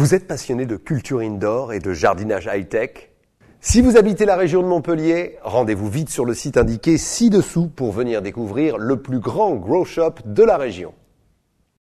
Vous êtes passionné de culture indoor et de jardinage high-tech Si vous habitez la région de Montpellier, rendez-vous vite sur le site indiqué ci-dessous pour venir découvrir le plus grand grow shop de la région.